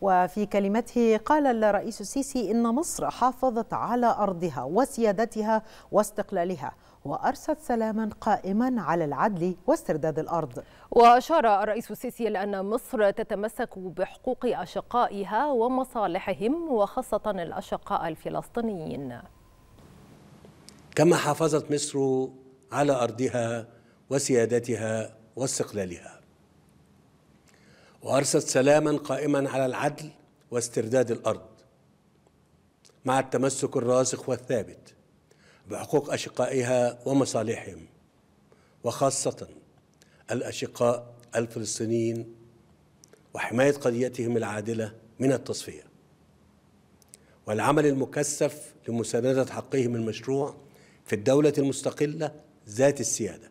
وفي كلمته قال الرئيس السيسي إن مصر حافظت على أرضها وسيادتها واستقلالها وأرست سلاما قائما على العدل واسترداد الأرض وأشار الرئيس السيسي إلى أن مصر تتمسك بحقوق أشقائها ومصالحهم وخاصة الأشقاء الفلسطينيين كما حافظت مصر على أرضها وسيادتها واستقلالها وارست سلاما قائما على العدل واسترداد الارض مع التمسك الراسخ والثابت بحقوق اشقائها ومصالحهم وخاصه الاشقاء الفلسطينيين وحمايه قضيتهم العادله من التصفيه والعمل المكثف لمسانده حقهم المشروع في الدوله المستقله ذات السياده